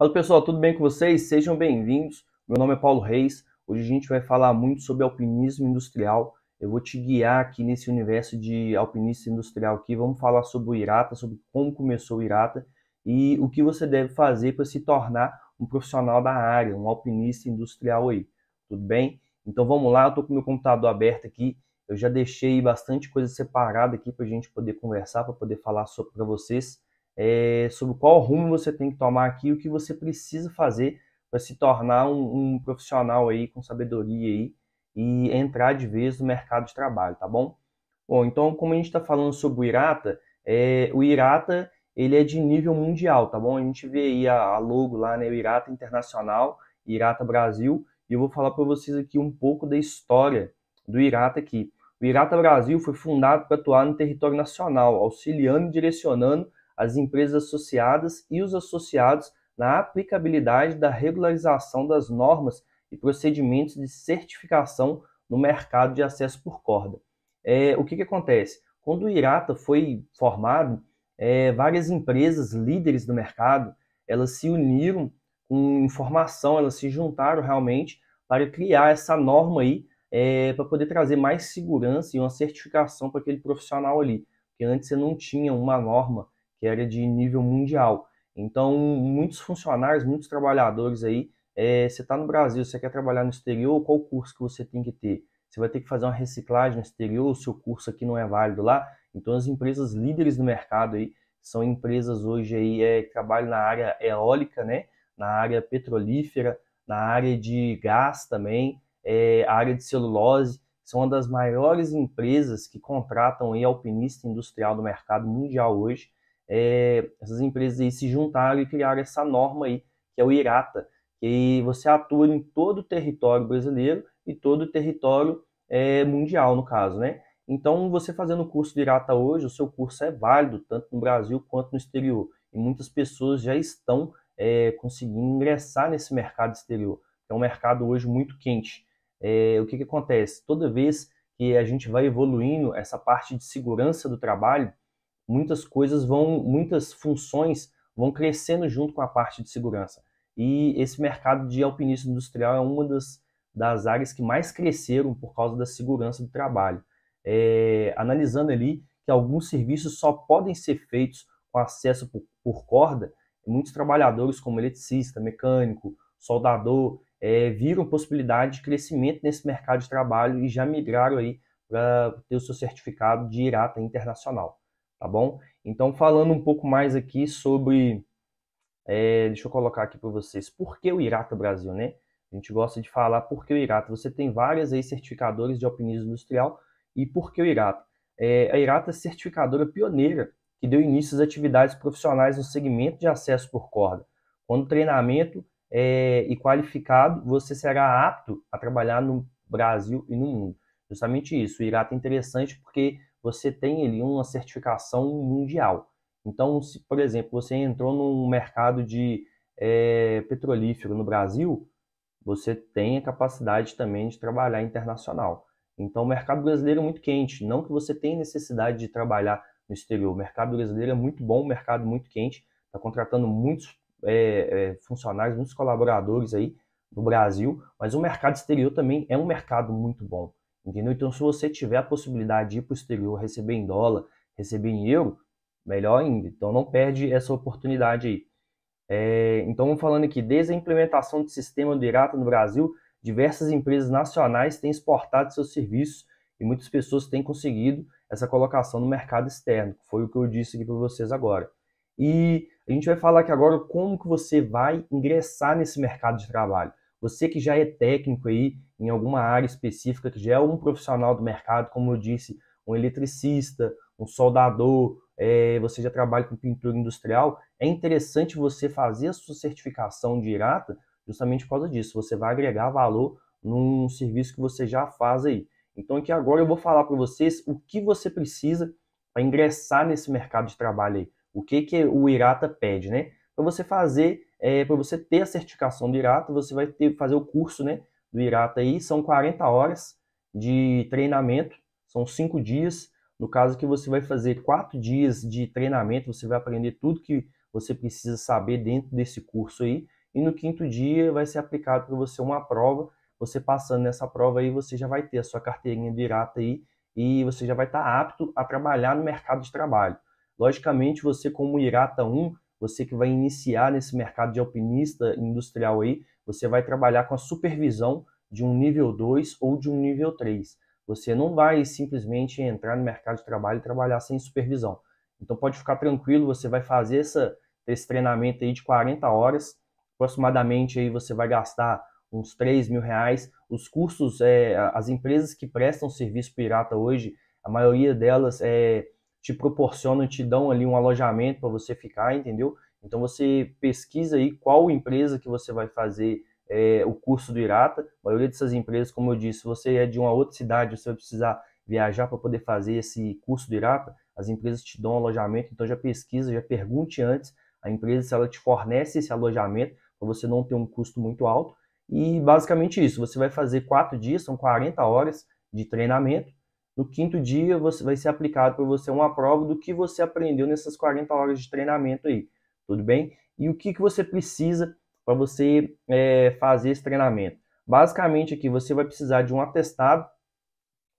Fala pessoal, tudo bem com vocês? Sejam bem-vindos. Meu nome é Paulo Reis. Hoje a gente vai falar muito sobre alpinismo industrial. Eu vou te guiar aqui nesse universo de alpinista industrial aqui. Vamos falar sobre o Irata, sobre como começou o Irata e o que você deve fazer para se tornar um profissional da área, um alpinista industrial aí. Tudo bem? Então vamos lá, eu estou com meu computador aberto aqui. Eu já deixei bastante coisa separada aqui para a gente poder conversar, para poder falar para vocês é, sobre qual rumo você tem que tomar aqui, o que você precisa fazer para se tornar um, um, profissional aí com sabedoria aí e entrar de vez no mercado de trabalho, tá bom? Bom, então como a gente está falando sobre o Irata, é, o Irata ele é de nível mundial, tá bom? A gente vê aí a, a logo lá, né, o Irata Internacional, Irata Brasil, e eu vou falar para vocês aqui um pouco da história do Irata aqui. O Irata Brasil foi fundado para atuar no território nacional, auxiliando e direcionando as empresas associadas e os associados na aplicabilidade da regularização das normas e procedimentos de certificação no mercado de acesso por corda. É, o que, que acontece? Quando o IRATA foi formado, é, várias empresas líderes do mercado elas se uniram com informação, elas se juntaram realmente para criar essa norma aí é, para poder trazer mais segurança e uma certificação para aquele profissional ali, porque antes você não tinha uma norma que era de nível mundial. Então, muitos funcionários, muitos trabalhadores aí, é, você está no Brasil, você quer trabalhar no exterior, qual curso que você tem que ter? Você vai ter que fazer uma reciclagem no exterior, o seu curso aqui não é válido lá. Então, as empresas líderes do mercado aí são empresas hoje aí é, que trabalham na área eólica, né? Na área petrolífera, na área de gás também, é, a área de celulose são uma das maiores empresas que contratam aí alpinista industrial do mercado mundial hoje é, essas empresas aí se juntaram e criaram essa norma aí, que é o IRATA, que você atua em todo o território brasileiro e todo o território é, mundial, no caso, né? Então, você fazendo o curso de IRATA hoje, o seu curso é válido, tanto no Brasil quanto no exterior. E muitas pessoas já estão é, conseguindo ingressar nesse mercado exterior. É um mercado hoje muito quente. É, o que, que acontece? Toda vez que a gente vai evoluindo essa parte de segurança do trabalho, muitas coisas vão, muitas funções vão crescendo junto com a parte de segurança. E esse mercado de alpinismo industrial é uma das, das áreas que mais cresceram por causa da segurança do trabalho. É, analisando ali que alguns serviços só podem ser feitos com acesso por, por corda, muitos trabalhadores, como eletricista, mecânico, soldador, é, viram possibilidade de crescimento nesse mercado de trabalho e já migraram aí para ter o seu certificado de IRATA internacional tá bom? Então, falando um pouco mais aqui sobre. É, deixa eu colocar aqui para vocês. Por que o Irata Brasil, né? A gente gosta de falar por que o Irata. Você tem várias aí certificadores de alpinismo industrial e por que o Irata? É, a Irata é certificadora pioneira que deu início às atividades profissionais no segmento de acesso por corda. Quando treinamento é, e qualificado, você será apto a trabalhar no Brasil e no mundo. Justamente isso. O Irata é interessante porque você tem ali uma certificação mundial. Então, se, por exemplo, você entrou num mercado de é, petrolífero no Brasil, você tem a capacidade também de trabalhar internacional. Então, o mercado brasileiro é muito quente. Não que você tenha necessidade de trabalhar no exterior. O mercado brasileiro é muito bom, mercado muito quente. Está contratando muitos é, é, funcionários, muitos colaboradores aí no Brasil. Mas o mercado exterior também é um mercado muito bom. Entendeu? Então, se você tiver a possibilidade de ir para o exterior, receber em dólar, receber em euro, melhor ainda. Então, não perde essa oportunidade aí. É, então, falando aqui, desde a implementação do sistema do IRATA no Brasil, diversas empresas nacionais têm exportado seus serviços e muitas pessoas têm conseguido essa colocação no mercado externo. Foi o que eu disse aqui para vocês agora. E a gente vai falar aqui agora como que você vai ingressar nesse mercado de trabalho. Você que já é técnico aí, em alguma área específica que já é um profissional do mercado, como eu disse, um eletricista, um soldador, é, você já trabalha com pintura industrial, é interessante você fazer a sua certificação de IRATA justamente por causa disso. Você vai agregar valor num serviço que você já faz aí. Então aqui agora eu vou falar para vocês o que você precisa para ingressar nesse mercado de trabalho aí. O que, que o IRATA pede, né? Para você fazer, é, para você ter a certificação do IRATA, você vai ter, fazer o curso, né? do Irata aí, são 40 horas de treinamento, são cinco dias. No caso que você vai fazer quatro dias de treinamento, você vai aprender tudo que você precisa saber dentro desse curso aí. E no quinto dia vai ser aplicado para você uma prova. Você passando nessa prova aí, você já vai ter a sua carteirinha do Irata aí e você já vai estar tá apto a trabalhar no mercado de trabalho. Logicamente, você como Irata 1, você que vai iniciar nesse mercado de alpinista industrial aí, você vai trabalhar com a supervisão de um nível 2 ou de um nível 3. Você não vai simplesmente entrar no mercado de trabalho e trabalhar sem supervisão. Então pode ficar tranquilo, você vai fazer essa, esse treinamento aí de 40 horas, aproximadamente aí você vai gastar uns 3 mil reais. Os cursos é, as empresas que prestam serviço pirata hoje, a maioria delas é, te proporcionam, te dão ali um alojamento para você ficar, entendeu? Então você pesquisa aí qual empresa que você vai fazer é, o curso do Irata. A maioria dessas empresas, como eu disse, se você é de uma outra cidade, você vai precisar viajar para poder fazer esse curso do Irata, as empresas te dão alojamento, então já pesquisa, já pergunte antes a empresa se ela te fornece esse alojamento para você não ter um custo muito alto. E basicamente isso, você vai fazer quatro dias, são 40 horas de treinamento. No quinto dia você vai ser aplicado para você uma prova do que você aprendeu nessas 40 horas de treinamento aí tudo bem? E o que, que você precisa para você é, fazer esse treinamento? Basicamente aqui você vai precisar de um atestado,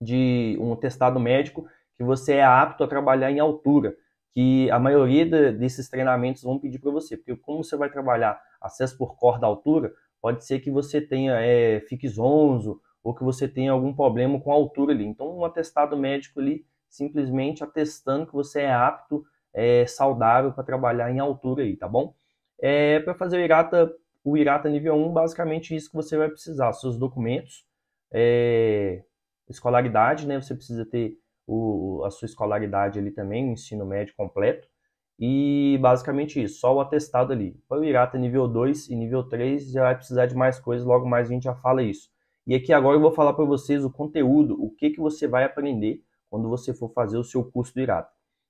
de um atestado médico que você é apto a trabalhar em altura, que a maioria de, desses treinamentos vão pedir para você, porque como você vai trabalhar acesso por corda altura, pode ser que você tenha é, fique zonzo ou que você tenha algum problema com a altura ali. Então um atestado médico ali simplesmente atestando que você é apto é, saudável para trabalhar em altura aí, tá bom? É, para fazer o Irata, o Irata nível 1, basicamente isso que você vai precisar, seus documentos, é, escolaridade, né? Você precisa ter o, a sua escolaridade ali também, o ensino médio completo, e basicamente isso, só o atestado ali. Para o Irata nível 2 e nível 3, já vai precisar de mais coisas, logo mais a gente já fala isso. E aqui agora eu vou falar para vocês o conteúdo, o que, que você vai aprender quando você for fazer o seu curso do Irata.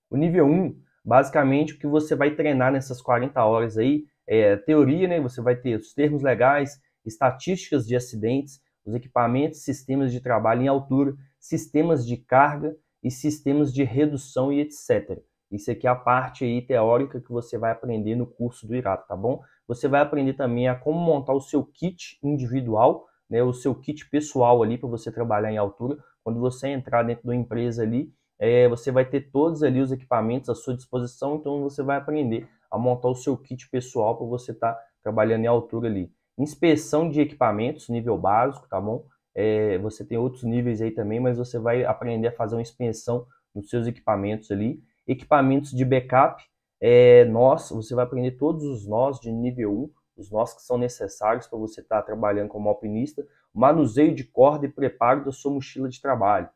O nível 1, Basicamente, o que você vai treinar nessas 40 horas aí é teoria, né? Você vai ter os termos legais, estatísticas de acidentes, os equipamentos, sistemas de trabalho em altura, sistemas de carga e sistemas de redução e etc. Isso aqui é a parte aí teórica que você vai aprender no curso do IRAP, tá bom? Você vai aprender também a como montar o seu kit individual, né, o seu kit pessoal ali para você trabalhar em altura. Quando você entrar dentro da empresa ali, é, você vai ter todos ali os equipamentos à sua disposição, então você vai aprender a montar o seu kit pessoal para você estar tá trabalhando em altura ali. Inspeção de equipamentos, nível básico, tá bom? É, você tem outros níveis aí também, mas você vai aprender a fazer uma inspeção nos seus equipamentos ali. Equipamentos de backup, é, nós, você vai aprender todos os nós de nível 1, os nós que são necessários para você estar tá trabalhando como alpinista, manuseio de corda e preparo da sua mochila de trabalho.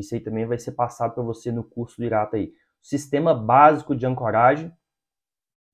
Isso aí também vai ser passado para você no curso do Irata aí. Sistema básico de ancoragem,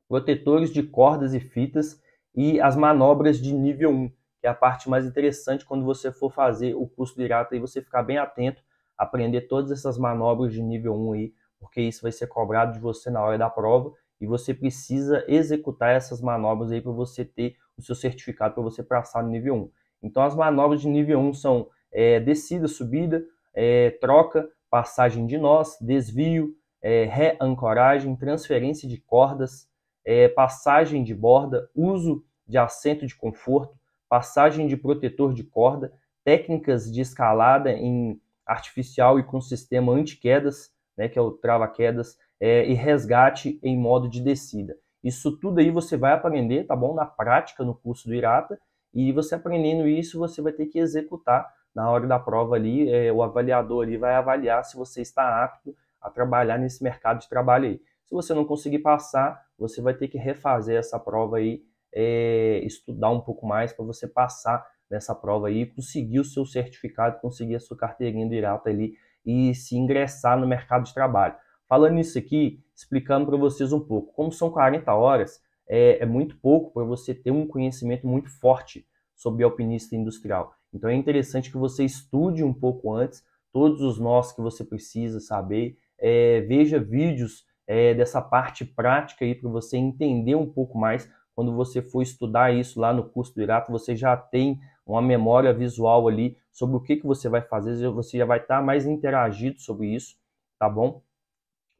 protetores de cordas e fitas e as manobras de nível 1, que é a parte mais interessante quando você for fazer o curso do Irata e você ficar bem atento, aprender todas essas manobras de nível 1 aí, porque isso vai ser cobrado de você na hora da prova e você precisa executar essas manobras aí para você ter o seu certificado para você passar no nível 1. Então as manobras de nível 1 são é, descida, subida, é, troca, passagem de nós, desvio, é, reancoragem, transferência de cordas, é, passagem de borda, uso de assento de conforto, passagem de protetor de corda, técnicas de escalada em artificial e com sistema anti-quedas, né, que é o trava-quedas, é, e resgate em modo de descida. Isso tudo aí você vai aprender, tá bom? Na prática, no curso do Irata, e você aprendendo isso, você vai ter que executar na hora da prova ali, é, o avaliador ali vai avaliar se você está apto a trabalhar nesse mercado de trabalho aí. Se você não conseguir passar, você vai ter que refazer essa prova aí, é, estudar um pouco mais para você passar nessa prova aí, conseguir o seu certificado, conseguir a sua carteirinha do ali e se ingressar no mercado de trabalho. Falando isso aqui, explicando para vocês um pouco, como são 40 horas, é, é muito pouco para você ter um conhecimento muito forte sobre alpinista industrial. Então é interessante que você estude um pouco antes todos os nós que você precisa saber, é, veja vídeos é, dessa parte prática aí para você entender um pouco mais. Quando você for estudar isso lá no curso do Irato, você já tem uma memória visual ali sobre o que, que você vai fazer, você já vai estar tá mais interagido sobre isso, tá bom?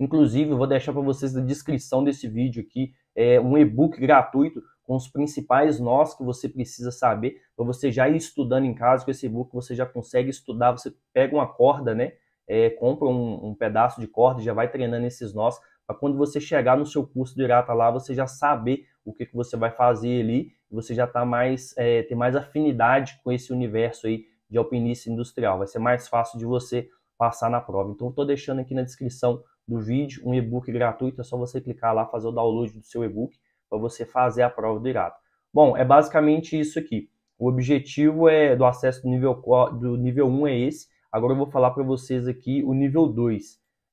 Inclusive, eu vou deixar para vocês na descrição desse vídeo aqui é, um e-book gratuito com os principais nós que você precisa saber, para você já ir estudando em casa com esse book, você já consegue estudar, você pega uma corda, né? É, compra um, um, pedaço de corda e já vai treinando esses nós, para quando você chegar no seu curso de irata lá, você já saber o que, que você vai fazer ali, você já tá mais, é, ter mais afinidade com esse universo aí de alpinista industrial. Vai ser mais fácil de você passar na prova. Então, estou deixando aqui na descrição do vídeo um e-book gratuito, é só você clicar lá, fazer o download do seu e-book para você fazer a prova do IRAP. Bom, é basicamente isso aqui. O objetivo é do acesso do nível, do nível 1 é esse. Agora eu vou falar para vocês aqui o nível 2.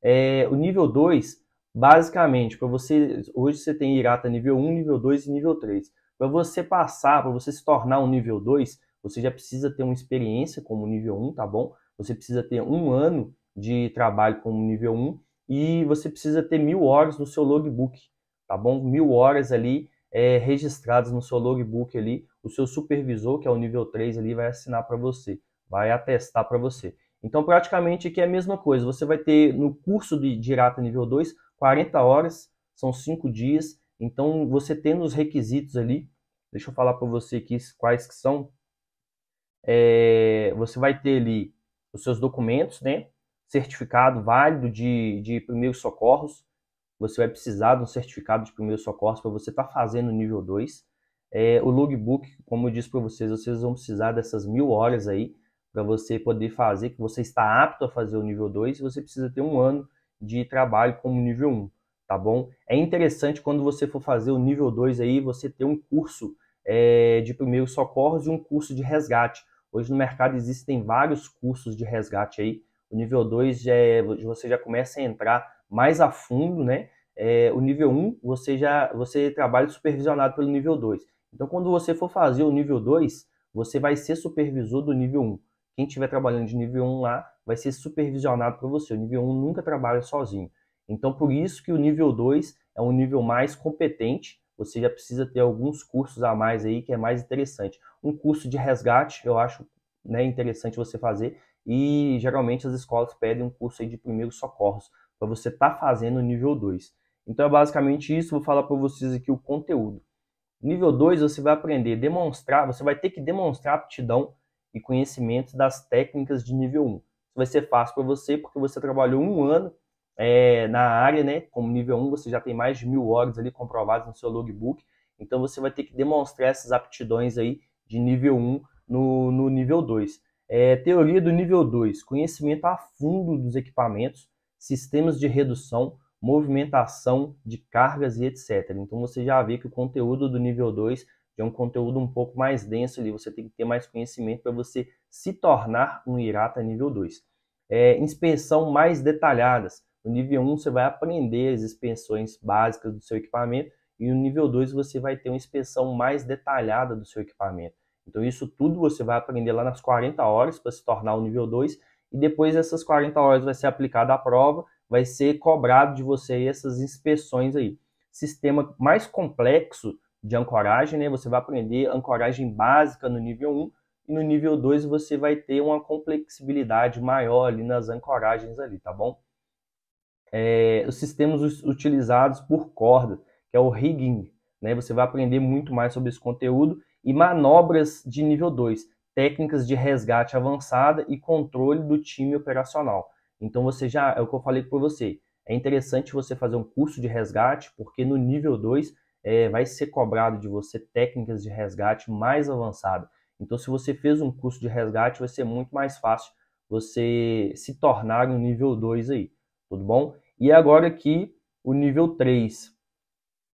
É, o nível 2, basicamente, para você. Hoje você tem IRATA nível 1, nível 2 e nível 3. Para você passar, para você se tornar um nível 2, você já precisa ter uma experiência como nível 1, tá bom? Você precisa ter um ano de trabalho como nível 1 e você precisa ter mil horas no seu logbook tá bom? Mil horas ali é, registradas no seu logbook ali, o seu supervisor, que é o nível 3 ali, vai assinar para você, vai atestar para você. Então, praticamente aqui é a mesma coisa. Você vai ter no curso de Dirata nível 2, 40 horas, são 5 dias. Então, você tendo os requisitos ali, deixa eu falar para você aqui quais que são. É, você vai ter ali os seus documentos, né? Certificado válido de, de primeiros socorros, você vai precisar de um certificado de primeiros socorros para você estar tá fazendo o nível 2. É, o logbook, como eu disse para vocês, vocês vão precisar dessas mil horas aí para você poder fazer, que você está apto a fazer o nível 2, você precisa ter um ano de trabalho como nível 1, um, tá bom? É interessante quando você for fazer o nível 2 aí, você ter um curso é, de primeiros socorros e um curso de resgate. Hoje no mercado existem vários cursos de resgate aí. O nível 2 já é, você já começa a entrar mais a fundo, né? É, o nível 1, você já você trabalha supervisionado pelo nível 2. Então, quando você for fazer o nível 2, você vai ser supervisor do nível 1. Quem estiver trabalhando de nível 1 lá vai ser supervisionado por você. O nível 1 nunca trabalha sozinho. Então, por isso que o nível 2 é um nível mais competente. Você já precisa ter alguns cursos a mais aí que é mais interessante. Um curso de resgate, eu acho né, interessante você fazer. E geralmente as escolas pedem um curso aí de primeiros socorros para você estar tá fazendo o nível 2. Então é basicamente isso, vou falar para vocês aqui o conteúdo. Nível 2 você vai aprender demonstrar, você vai ter que demonstrar aptidão e conhecimento das técnicas de nível 1. Isso vai ser fácil para você porque você trabalhou um ano é, na área, né? Como nível 1 você já tem mais de mil horas ali comprovadas no seu logbook. Então você vai ter que demonstrar essas aptidões aí de nível 1 no, no nível 2. É, teoria do nível 2, conhecimento a fundo dos equipamentos, sistemas de redução, movimentação de cargas e etc. Então você já vê que o conteúdo do nível 2 é um conteúdo um pouco mais denso ali, você tem que ter mais conhecimento para você se tornar um IRATA nível 2. É, inspeção mais detalhadas. No nível 1 você vai aprender as inspeções básicas do seu equipamento e no nível 2 você vai ter uma inspeção mais detalhada do seu equipamento. Então isso tudo você vai aprender lá nas 40 horas para se tornar o nível 2 e depois essas 40 horas vai ser aplicada a prova, vai ser cobrado de você essas inspeções aí. Sistema mais complexo de ancoragem, né? Você vai aprender ancoragem básica no nível 1 e no nível 2 você vai ter uma complexibilidade maior ali nas ancoragens ali, tá bom? É, os sistemas utilizados por corda, que é o rigging, né? Você vai aprender muito mais sobre esse conteúdo e manobras de nível 2 técnicas de resgate avançada e controle do time operacional. Então você já, é o que eu falei para você, é interessante você fazer um curso de resgate, porque no nível 2 é, vai ser cobrado de você técnicas de resgate mais avançada. Então, se você fez um curso de resgate, vai ser muito mais fácil você se tornar um nível 2 aí, tudo bom? E agora aqui o nível 3,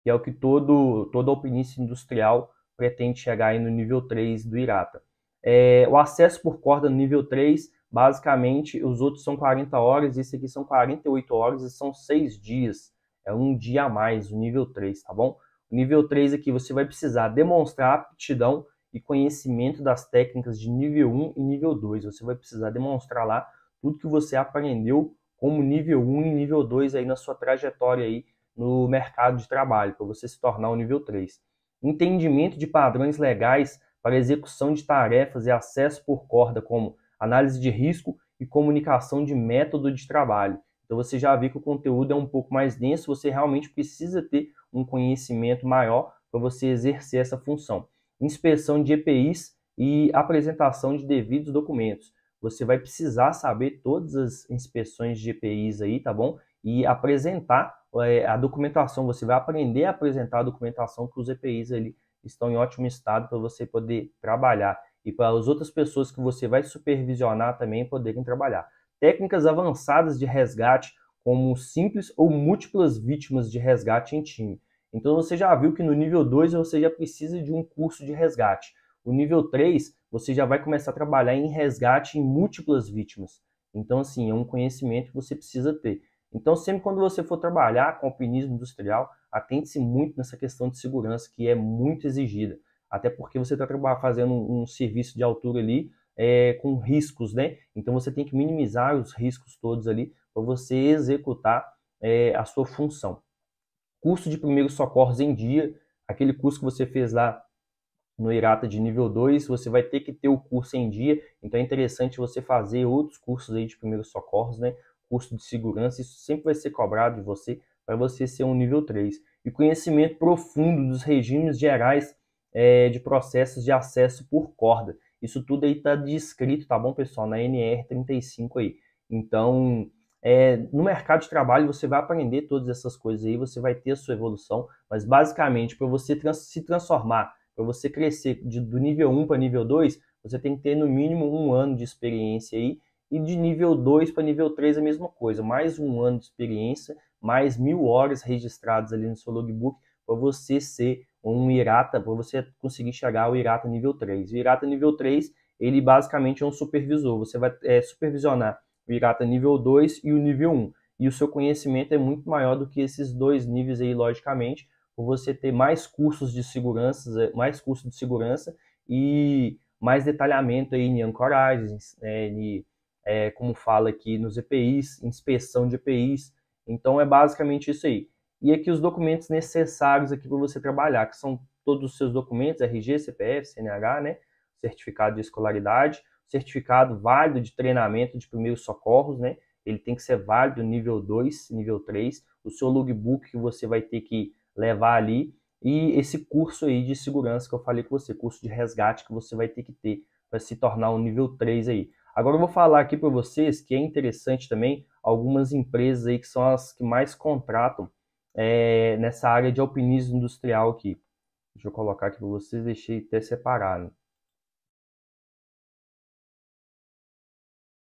que é o que todo, todo alpinista industrial pretende chegar aí no nível 3 do IRATA. É, o acesso por corda no nível 3, basicamente, os outros são 40 horas, esse aqui são 48 horas e são 6 dias. É um dia a mais, o nível 3, tá bom? O nível 3 aqui você vai precisar demonstrar aptidão e conhecimento das técnicas de nível 1 e nível 2. Você vai precisar demonstrar lá tudo que você aprendeu como nível 1 e nível 2 aí na sua trajetória aí no mercado de trabalho, para você se tornar o nível 3. Entendimento de padrões legais para execução de tarefas e acesso por corda, como análise de risco e comunicação de método de trabalho. Então você já viu que o conteúdo é um pouco mais denso, você realmente precisa ter um conhecimento maior para você exercer essa função. Inspeção de EPIs e apresentação de devidos documentos. Você vai precisar saber todas as inspeções de EPIs aí, tá bom? E apresentar é, a documentação, você vai aprender a apresentar a documentação que os EPIs ali estão em ótimo estado para você poder trabalhar e para as outras pessoas que você vai supervisionar também poderem trabalhar. Técnicas avançadas de resgate, como simples ou múltiplas vítimas de resgate em time. Então você já viu que no nível 2 você já precisa de um curso de resgate. O nível 3 você já vai começar a trabalhar em resgate em múltiplas vítimas. Então, assim, é um conhecimento que você precisa ter. Então, sempre quando você for trabalhar com alpinismo industrial, atente-se muito nessa questão de segurança que é muito exigida, até porque você está fazendo um, serviço de altura ali é, com riscos, né? Então você tem que minimizar os riscos todos ali para você executar é, a sua função. Curso de primeiros socorros em dia, aquele curso que você fez lá no IRATA de nível 2, você vai ter que ter o curso em dia, então é interessante você fazer outros cursos aí de primeiros socorros, né? Curso de segurança, isso sempre vai ser cobrado de você, para você ser um nível 3. E conhecimento profundo dos regimes gerais é, de processos de acesso por corda. Isso tudo aí está descrito, tá bom, pessoal, na NR35 aí. Então, é, no mercado de trabalho você vai aprender todas essas coisas aí, você vai ter a sua evolução, mas basicamente para você trans se transformar, para você crescer de, do nível 1 para nível 2, você tem que ter no mínimo um ano de experiência aí, e de nível 2 para nível 3 é a mesma coisa, mais um ano de experiência mais mil horas registradas ali no seu logbook para você ser um IRATA, para você conseguir chegar ao IRATA nível 3. O IRATA nível 3, ele basicamente é um supervisor, você vai é, supervisionar o IRATA nível 2 e o nível 1. E o seu conhecimento é muito maior do que esses dois níveis aí, logicamente, por você ter mais cursos de segurança, é, mais cursos de segurança e mais detalhamento aí em ancoragens, né, em, é, como fala aqui nos EPIs, inspeção de EPIs, então é basicamente isso aí. E aqui os documentos necessários aqui para você trabalhar, que são todos os seus documentos, RG, CPF, CNH, né? Certificado de escolaridade, certificado válido de treinamento de primeiros socorros, né? Ele tem que ser válido nível 2, nível 3, o seu logbook que você vai ter que levar ali e esse curso aí de segurança que eu falei com você, curso de resgate que você vai ter que ter para se tornar um nível 3 aí. Agora eu vou falar aqui para vocês que é interessante também algumas empresas aí que são as que mais contratam é, nessa área de alpinismo industrial aqui. Deixa eu colocar aqui para vocês, deixei até separado.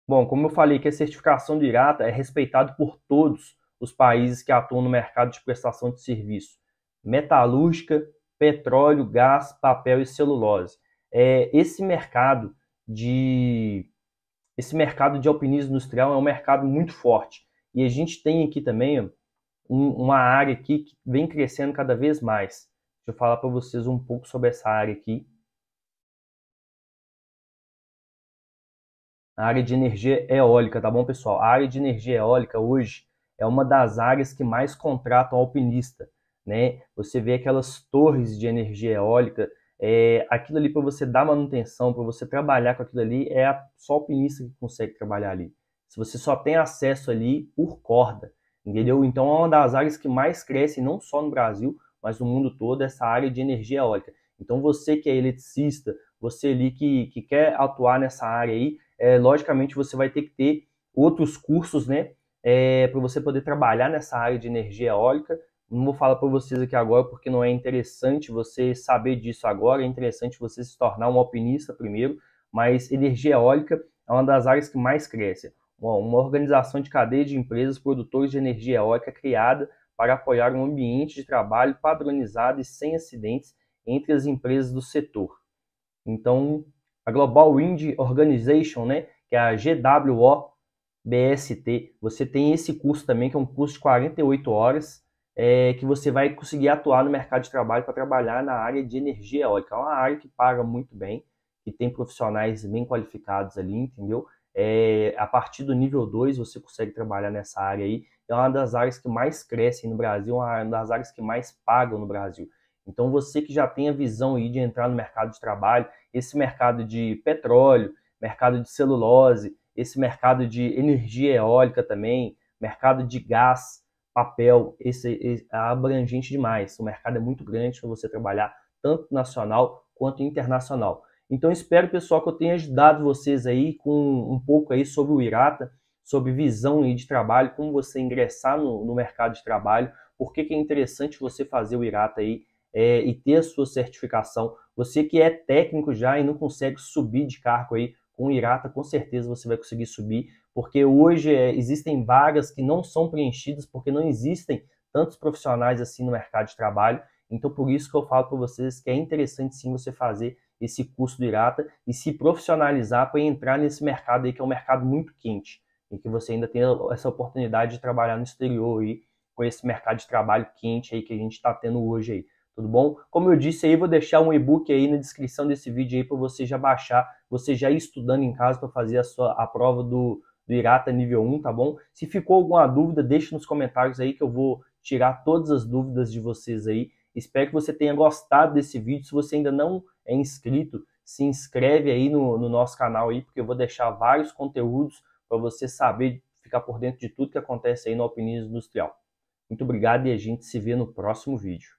Bom, como eu falei que a certificação de IRATA é respeitado por todos os países que atuam no mercado de prestação de serviço. Metalúrgica, petróleo, gás, papel e celulose. É, esse mercado de esse mercado de alpinismo industrial é um mercado muito forte. E a gente tem aqui também um, uma área aqui que vem crescendo cada vez mais. Deixa eu falar para vocês um pouco sobre essa área aqui. A área de energia eólica, tá bom, pessoal? A área de energia eólica hoje é uma das áreas que mais contratam alpinista, né? Você vê aquelas torres de energia eólica é, aquilo ali para você dar manutenção, para você trabalhar com aquilo ali, é a, só o pinista que consegue trabalhar ali. Se você só tem acesso ali por corda, entendeu? Então é uma das áreas que mais cresce, não só no Brasil, mas no mundo todo, essa área de energia eólica. Então você que é eletricista, você ali que, que quer atuar nessa área aí, é, logicamente você vai ter que ter outros cursos, né? É, para você poder trabalhar nessa área de energia eólica, não vou falar para vocês aqui agora porque não é interessante você saber disso agora, é interessante você se tornar um alpinista primeiro, mas energia eólica é uma das áreas que mais cresce. Uma organização de cadeia de empresas produtores de energia eólica criada para apoiar um ambiente de trabalho padronizado e sem acidentes entre as empresas do setor. Então, a Global Wind Organization, né, que é a GWO BST, você tem esse curso também, que é um curso de 48 horas, é, que você vai conseguir atuar no mercado de trabalho para trabalhar na área de energia eólica. É uma área que paga muito bem, que tem profissionais bem qualificados ali, entendeu? É, a partir do nível 2 você consegue trabalhar nessa área aí. É uma das áreas que mais crescem no Brasil, uma das áreas que mais pagam no Brasil. Então você que já tem a visão aí de entrar no mercado de trabalho, esse mercado de petróleo, mercado de celulose, esse mercado de energia eólica também, mercado de gás, papel esse, esse, é abrangente demais. O mercado é muito grande para você trabalhar tanto nacional quanto internacional. Então espero, pessoal, que eu tenha ajudado vocês aí com um pouco aí sobre o Irata, sobre visão aí de trabalho, como você ingressar no, no mercado de trabalho, por que, que é interessante você fazer o Irata aí é, e ter a sua certificação. Você que é técnico já e não consegue subir de cargo aí, com o Irata, com certeza você vai conseguir subir, porque hoje é, existem vagas que não são preenchidas, porque não existem tantos profissionais assim no mercado de trabalho. Então, por isso que eu falo para vocês que é interessante sim você fazer esse curso do Irata e se profissionalizar para entrar nesse mercado aí, que é um mercado muito quente, e que você ainda tem essa oportunidade de trabalhar no exterior aí, com esse mercado de trabalho quente aí que a gente está tendo hoje aí tudo bom? Como eu disse aí, vou deixar um e-book aí na descrição desse vídeo aí para você já baixar, você já ir estudando em casa para fazer a sua a prova do, do Irata nível 1, tá bom? Se ficou alguma dúvida, deixe nos comentários aí que eu vou tirar todas as dúvidas de vocês aí. Espero que você tenha gostado desse vídeo. Se você ainda não é inscrito, se inscreve aí no, no nosso canal aí, porque eu vou deixar vários conteúdos para você saber ficar por dentro de tudo que acontece aí na Opiniões Industrial. Muito obrigado e a gente se vê no próximo vídeo.